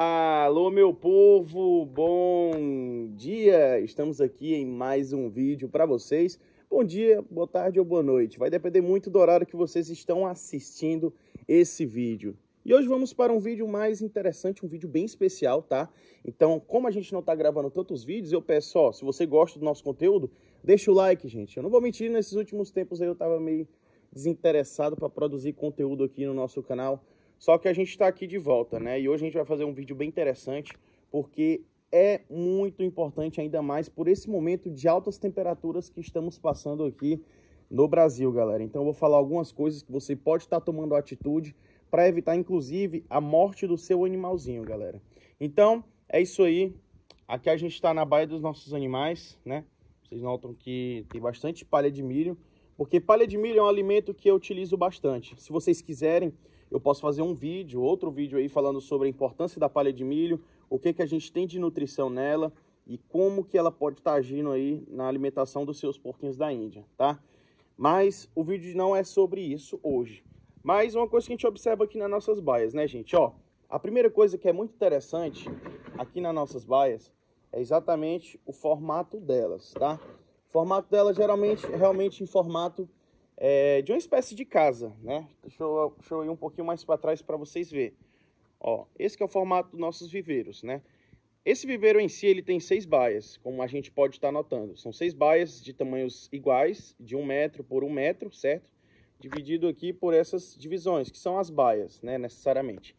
Alô, meu povo, bom dia! Estamos aqui em mais um vídeo para vocês. Bom dia, boa tarde ou boa noite. Vai depender muito do horário que vocês estão assistindo esse vídeo. E hoje vamos para um vídeo mais interessante, um vídeo bem especial, tá? Então, como a gente não está gravando tantos vídeos, eu peço, ó, se você gosta do nosso conteúdo, deixa o like, gente. Eu não vou mentir, nesses últimos tempos aí eu estava meio desinteressado para produzir conteúdo aqui no nosso canal, só que a gente está aqui de volta, né? E hoje a gente vai fazer um vídeo bem interessante, porque é muito importante, ainda mais por esse momento de altas temperaturas que estamos passando aqui no Brasil, galera. Então eu vou falar algumas coisas que você pode estar tá tomando atitude para evitar, inclusive, a morte do seu animalzinho, galera. Então, é isso aí. Aqui a gente está na Baía dos Nossos Animais, né? Vocês notam que tem bastante palha de milho, porque palha de milho é um alimento que eu utilizo bastante. Se vocês quiserem, eu posso fazer um vídeo, outro vídeo aí falando sobre a importância da palha de milho, o que, que a gente tem de nutrição nela e como que ela pode estar tá agindo aí na alimentação dos seus porquinhos da Índia, tá? Mas o vídeo não é sobre isso hoje. Mas uma coisa que a gente observa aqui nas nossas baias, né, gente? Ó, a primeira coisa que é muito interessante aqui nas nossas baias é exatamente o formato delas, tá? O formato delas geralmente realmente em formato é, de uma espécie de casa, né? Deixa eu, deixa eu ir um pouquinho mais para trás para vocês verem. Ó, esse que é o formato dos nossos viveiros, né? Esse viveiro em si, ele tem seis baias, como a gente pode estar tá notando. São seis baias de tamanhos iguais, de um metro por um metro, certo? Dividido aqui por essas divisões, que são as baias, né, necessariamente.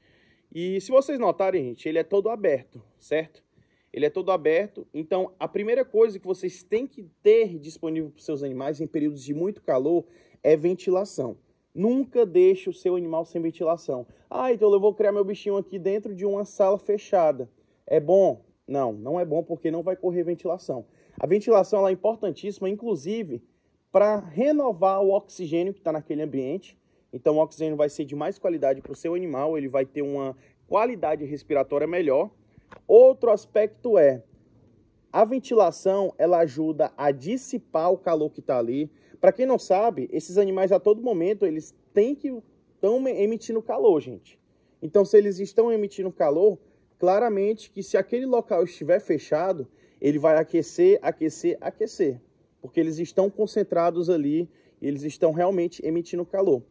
E se vocês notarem, gente, ele é todo aberto, certo? Ele é todo aberto, então a primeira coisa que vocês têm que ter disponível para os seus animais em períodos de muito calor é ventilação. Nunca deixe o seu animal sem ventilação. Ah, então eu vou criar meu bichinho aqui dentro de uma sala fechada. É bom? Não, não é bom porque não vai correr ventilação. A ventilação é importantíssima, inclusive, para renovar o oxigênio que está naquele ambiente. Então, o oxigênio vai ser de mais qualidade para o seu animal, ele vai ter uma qualidade respiratória melhor. Outro aspecto é a ventilação, ela ajuda a dissipar o calor que está ali, para quem não sabe, esses animais a todo momento eles têm que estão emitindo calor, gente. Então, se eles estão emitindo calor, claramente que se aquele local estiver fechado, ele vai aquecer, aquecer, aquecer, porque eles estão concentrados ali e eles estão realmente emitindo calor.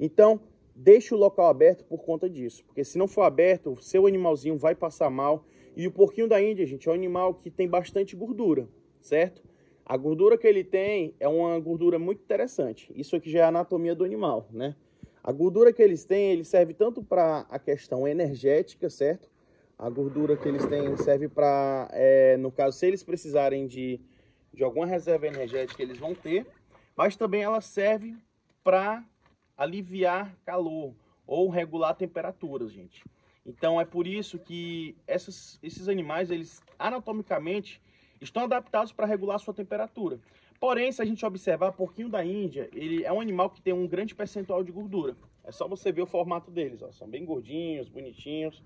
Então, deixe o local aberto por conta disso, porque se não for aberto, o seu animalzinho vai passar mal. E o porquinho da Índia, gente, é um animal que tem bastante gordura, certo? A gordura que ele tem é uma gordura muito interessante. Isso aqui já é a anatomia do animal, né? A gordura que eles têm, ele serve tanto para a questão energética, certo? A gordura que eles têm serve para, é, no caso, se eles precisarem de, de alguma reserva energética, eles vão ter. Mas também ela serve para aliviar calor ou regular temperaturas, gente. Então é por isso que essas, esses animais, eles anatomicamente, estão adaptados para regular sua temperatura. Porém, se a gente observar, porquinho da Índia, ele é um animal que tem um grande percentual de gordura. É só você ver o formato deles, ó. são bem gordinhos, bonitinhos.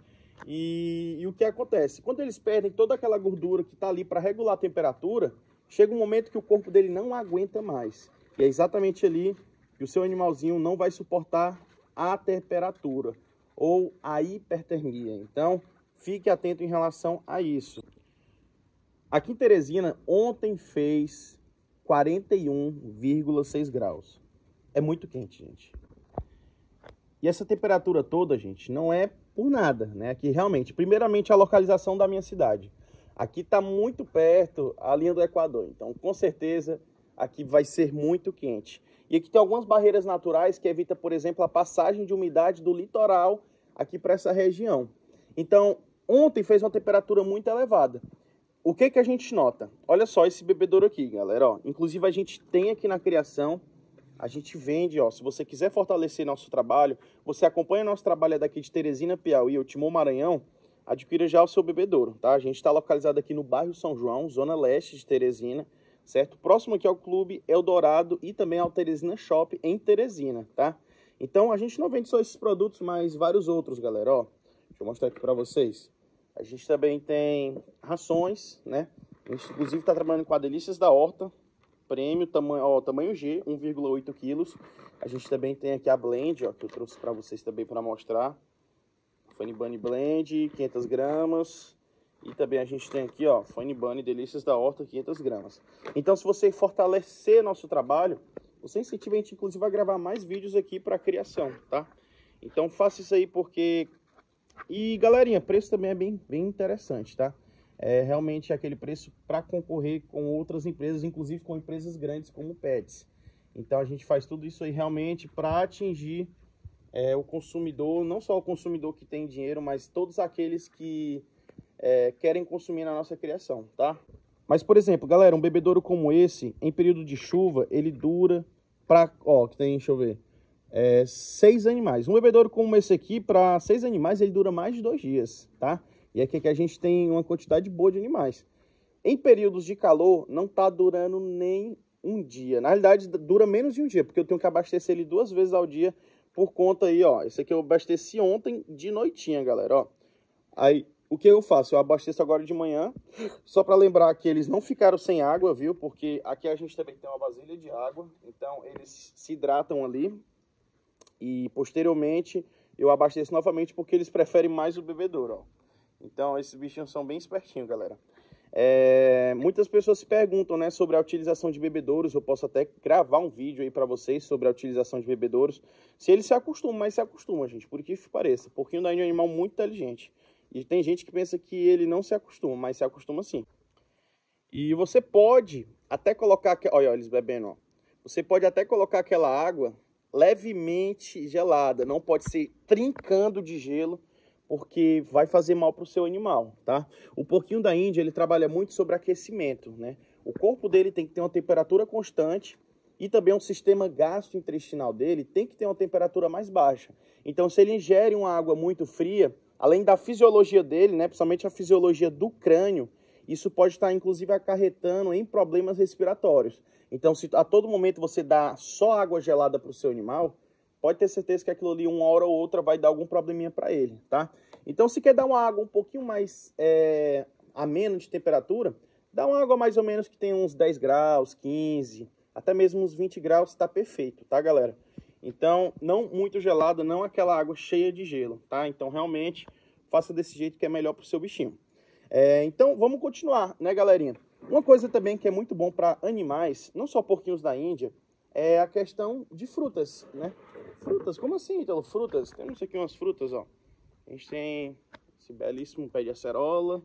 E, e o que acontece? Quando eles perdem toda aquela gordura que está ali para regular a temperatura, chega um momento que o corpo dele não aguenta mais. E é exatamente ali que o seu animalzinho não vai suportar a temperatura ou a hipertermia. Então, fique atento em relação a isso. Aqui em Teresina, ontem fez 41,6 graus. É muito quente, gente. E essa temperatura toda, gente, não é por nada, né? Aqui realmente, primeiramente a localização da minha cidade. Aqui está muito perto a linha do Equador, então com certeza aqui vai ser muito quente. E aqui tem algumas barreiras naturais que evita, por exemplo, a passagem de umidade do litoral aqui para essa região. Então, ontem fez uma temperatura muito elevada o que que a gente nota? Olha só esse bebedouro aqui, galera, ó. Inclusive a gente tem aqui na criação, a gente vende, ó. Se você quiser fortalecer nosso trabalho, você acompanha nosso trabalho é daqui de Teresina, Piauí, ou Timor Maranhão, adquira já o seu bebedouro, tá? A gente está localizado aqui no bairro São João, zona leste de Teresina, certo? Próximo aqui ao Clube Eldorado e também ao Teresina Shop em Teresina, tá? Então a gente não vende só esses produtos, mas vários outros, galera, ó. Deixa eu mostrar aqui para vocês. A gente também tem rações, né? A gente, inclusive, está trabalhando com a Delícias da Horta, prêmio, tamanho, ó, tamanho G, 1,8 quilos. A gente também tem aqui a Blend, ó, que eu trouxe para vocês também para mostrar. Funny Bunny Blend, 500 gramas. E também a gente tem aqui, ó, Funny Bunny Delícias da Horta, 500 gramas. Então, se você fortalecer nosso trabalho, você incentiva a gente, inclusive, a gravar mais vídeos aqui para criação, tá? Então, faça isso aí porque e galerinha, preço também é bem, bem interessante, tá? É realmente é aquele preço para concorrer com outras empresas, inclusive com empresas grandes como Pets. Então a gente faz tudo isso aí realmente para atingir é, o consumidor, não só o consumidor que tem dinheiro, mas todos aqueles que é, querem consumir na nossa criação, tá? Mas, por exemplo, galera, um bebedouro como esse, em período de chuva, ele dura para... Ó, que tem, deixa eu ver é, seis animais. Um bebedouro como esse aqui, para seis animais, ele dura mais de dois dias, tá? E aqui é que a gente tem uma quantidade boa de animais. Em períodos de calor, não está durando nem um dia. Na realidade, dura menos de um dia, porque eu tenho que abastecer ele duas vezes ao dia por conta aí, ó. Esse aqui eu abasteci ontem de noitinha, galera, ó. Aí, o que eu faço? Eu abasteço agora de manhã, só para lembrar que eles não ficaram sem água, viu? Porque aqui a gente também tem uma vasilha de água, então eles se hidratam ali, e posteriormente eu abasteço novamente porque eles preferem mais o bebedouro. Ó. Então esses bichinhos são bem espertinhos, galera. É, muitas pessoas se perguntam né, sobre a utilização de bebedouros. Eu posso até gravar um vídeo aí para vocês sobre a utilização de bebedouros. Se eles se acostumam, mas se acostuma, gente, por que pareça. Porquinho daí é um animal muito inteligente. E tem gente que pensa que ele não se acostuma, mas se acostuma sim. E você pode até colocar. Olha, olha eles bebendo, ó. Você pode até colocar aquela água levemente gelada, não pode ser trincando de gelo, porque vai fazer mal para o seu animal, tá? O porquinho da Índia, ele trabalha muito sobre aquecimento, né? O corpo dele tem que ter uma temperatura constante e também o sistema gastrointestinal dele tem que ter uma temperatura mais baixa. Então, se ele ingere uma água muito fria, além da fisiologia dele, né, principalmente a fisiologia do crânio, isso pode estar, inclusive, acarretando em problemas respiratórios. Então, se a todo momento você dá só água gelada para o seu animal, pode ter certeza que aquilo ali, uma hora ou outra, vai dar algum probleminha para ele, tá? Então, se quer dar uma água um pouquinho mais é, de temperatura, dá uma água mais ou menos que tem uns 10 graus, 15, até mesmo uns 20 graus, está perfeito, tá, galera? Então, não muito gelada, não aquela água cheia de gelo, tá? Então, realmente, faça desse jeito que é melhor para o seu bichinho. É, então, vamos continuar, né, galerinha? Uma coisa também que é muito bom para animais, não só porquinhos da Índia, é a questão de frutas, né? Frutas, como assim, então? Frutas, temos aqui umas frutas, ó. A gente tem esse belíssimo pé de acerola.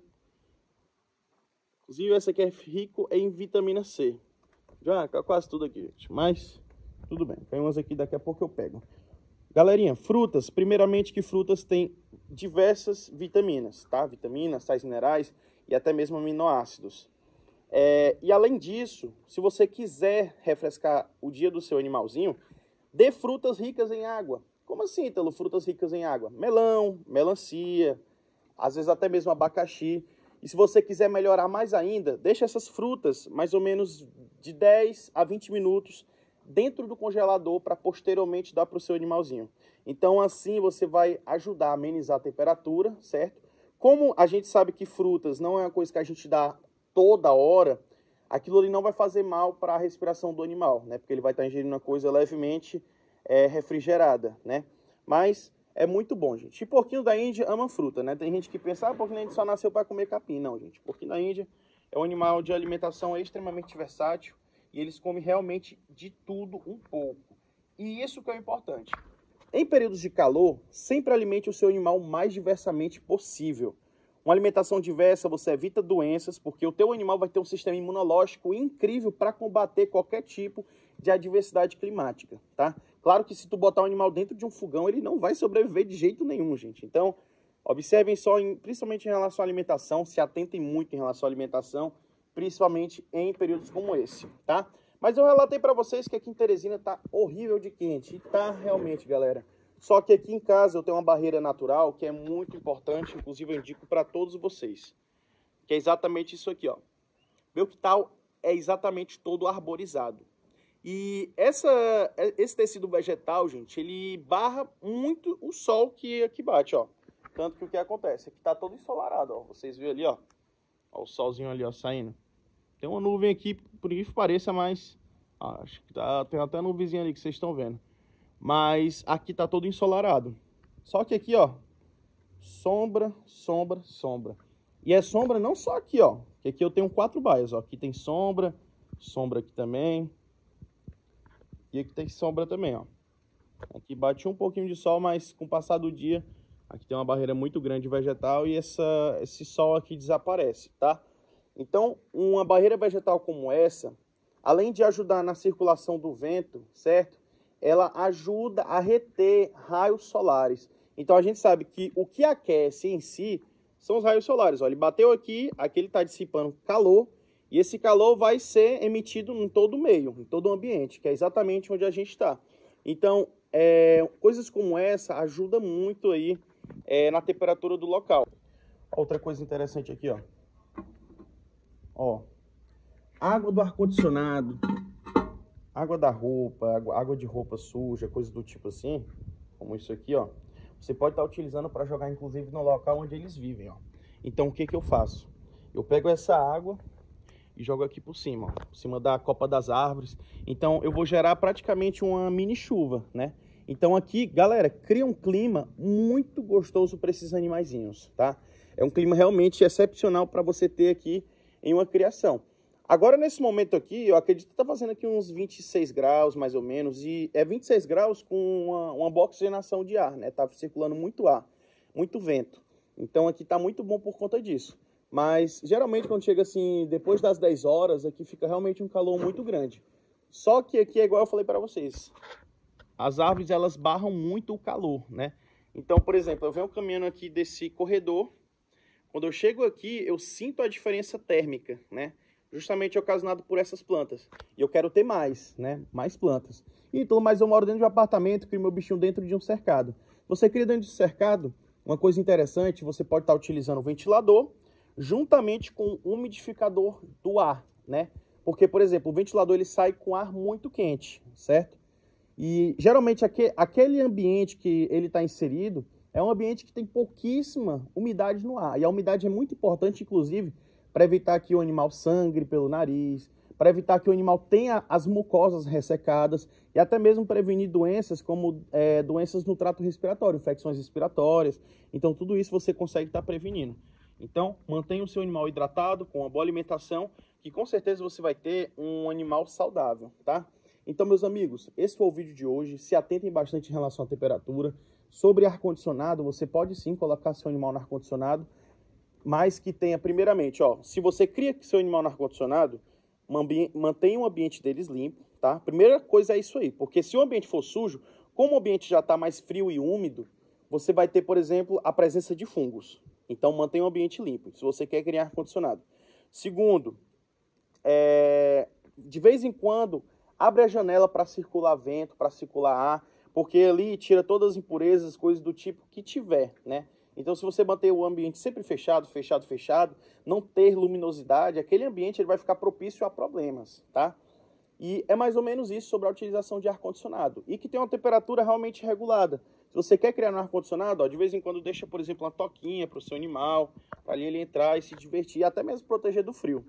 Inclusive, essa aqui é rico em vitamina C. Já, quase tudo aqui, gente. Mas, tudo bem. Tem umas aqui, daqui a pouco eu pego. Galerinha, frutas. Primeiramente que frutas têm diversas vitaminas, tá? Vitaminas, sais minerais e até mesmo aminoácidos. É, e além disso, se você quiser refrescar o dia do seu animalzinho, dê frutas ricas em água. Como assim, Ítalo, frutas ricas em água? Melão, melancia, às vezes até mesmo abacaxi. E se você quiser melhorar mais ainda, deixe essas frutas mais ou menos de 10 a 20 minutos dentro do congelador para posteriormente dar para o seu animalzinho. Então assim você vai ajudar a amenizar a temperatura, certo? Como a gente sabe que frutas não é uma coisa que a gente dá toda hora, aquilo ali não vai fazer mal para a respiração do animal, né? Porque ele vai estar tá ingerindo uma coisa levemente é, refrigerada, né? Mas é muito bom, gente. E porquinho da Índia ama fruta, né? Tem gente que pensa, ah, porquinho da Índia só nasceu para comer capim. Não, gente. Porquinho da Índia é um animal de alimentação extremamente versátil e eles comem realmente de tudo um pouco. E isso que é o importante. Em períodos de calor, sempre alimente o seu animal mais diversamente possível. Uma alimentação diversa, você evita doenças, porque o teu animal vai ter um sistema imunológico incrível para combater qualquer tipo de adversidade climática, tá? Claro que se tu botar o um animal dentro de um fogão, ele não vai sobreviver de jeito nenhum, gente. Então, observem só, em, principalmente em relação à alimentação, se atentem muito em relação à alimentação, principalmente em períodos como esse, tá? Mas eu relatei para vocês que aqui em Teresina tá horrível de quente, e tá realmente, galera. Só que aqui em casa eu tenho uma barreira natural que é muito importante, inclusive eu indico para todos vocês, que é exatamente isso aqui, ó. Meu quintal é exatamente todo arborizado. E essa, é, esse tecido vegetal, gente, ele barra muito o sol que aqui bate, ó. Tanto que o que acontece? Aqui tá todo ensolarado, ó. Vocês viram ali, ó. Ó o solzinho ali, ó, saindo. Tem uma nuvem aqui, por isso pareça, mas... Ó, acho que tá, tem até a nuvenzinha ali que vocês estão vendo. Mas aqui tá todo ensolarado. Só que aqui, ó, sombra, sombra, sombra. E é sombra não só aqui, ó, que aqui eu tenho quatro baias, ó. Aqui tem sombra, sombra aqui também. E aqui tem sombra também, ó. Aqui bate um pouquinho de sol, mas com o passar do dia, aqui tem uma barreira muito grande vegetal e essa, esse sol aqui desaparece, tá? Então, uma barreira vegetal como essa, além de ajudar na circulação do vento, certo? ela ajuda a reter raios solares. Então a gente sabe que o que aquece em si são os raios solares. Olha, ele bateu aqui, aqui ele está dissipando calor, e esse calor vai ser emitido em todo o meio, em todo o ambiente, que é exatamente onde a gente está. Então, é, coisas como essa ajudam muito aí é, na temperatura do local. Outra coisa interessante aqui, ó. Ó, água do ar-condicionado, água da roupa, água de roupa suja, coisa do tipo assim, como isso aqui, ó, você pode estar tá utilizando para jogar inclusive no local onde eles vivem, ó. Então o que que eu faço? Eu pego essa água e jogo aqui por cima, ó, por cima da copa das árvores. Então eu vou gerar praticamente uma mini chuva, né? Então aqui, galera, cria um clima muito gostoso para esses animaizinhos, tá? É um clima realmente excepcional para você ter aqui em uma criação. Agora, nesse momento aqui, eu acredito que está fazendo aqui uns 26 graus, mais ou menos, e é 26 graus com uma, uma boa oxigenação de ar, né? Está circulando muito ar, muito vento. Então aqui está muito bom por conta disso. Mas geralmente quando chega assim, depois das 10 horas, aqui fica realmente um calor muito grande. Só que aqui é igual eu falei para vocês. As árvores elas barram muito o calor, né? Então, por exemplo, eu venho caminhando aqui desse corredor. Quando eu chego aqui, eu sinto a diferença térmica, né? justamente ocasionado por essas plantas. E eu quero ter mais, né? Mais plantas. Então, mas eu moro dentro de um apartamento, crio meu bichinho dentro de um cercado. Você cria dentro de um cercado, uma coisa interessante, você pode estar utilizando o ventilador juntamente com o umidificador do ar, né? Porque, por exemplo, o ventilador ele sai com ar muito quente, certo? E geralmente aquele ambiente que ele está inserido é um ambiente que tem pouquíssima umidade no ar. E a umidade é muito importante, inclusive, para evitar que o animal sangre pelo nariz, para evitar que o animal tenha as mucosas ressecadas e até mesmo prevenir doenças como é, doenças no trato respiratório, infecções respiratórias. Então, tudo isso você consegue estar tá prevenindo. Então, mantenha o seu animal hidratado com uma boa alimentação, que com certeza você vai ter um animal saudável, tá? Então, meus amigos, esse foi o vídeo de hoje. Se atentem bastante em relação à temperatura. Sobre ar-condicionado, você pode sim colocar seu animal no ar-condicionado mas que tenha, primeiramente, ó, se você cria seu animal ar condicionado, mantenha o ambiente deles limpo, tá? Primeira coisa é isso aí, porque se o ambiente for sujo, como o ambiente já está mais frio e úmido, você vai ter, por exemplo, a presença de fungos. Então, mantenha o ambiente limpo, se você quer criar ar-condicionado. Segundo, é, de vez em quando, abre a janela para circular vento, para circular ar, porque ali tira todas as impurezas, coisas do tipo que tiver, né? Então, se você manter o ambiente sempre fechado, fechado, fechado, não ter luminosidade, aquele ambiente ele vai ficar propício a problemas, tá? E é mais ou menos isso sobre a utilização de ar-condicionado. E que tem uma temperatura realmente regulada. Se você quer criar um ar-condicionado, de vez em quando deixa, por exemplo, uma toquinha para o seu animal, para ele entrar e se divertir, até mesmo proteger do frio.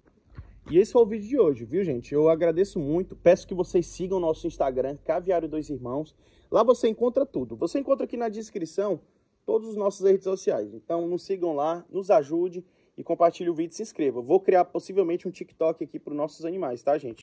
E esse foi o vídeo de hoje, viu, gente? Eu agradeço muito. Peço que vocês sigam o nosso Instagram, Caviário Dois Irmãos. Lá você encontra tudo. Você encontra aqui na descrição todos os nossos redes sociais. Então nos sigam lá, nos ajude e compartilhe o vídeo e se inscreva. Vou criar possivelmente um TikTok aqui para os nossos animais, tá, gente?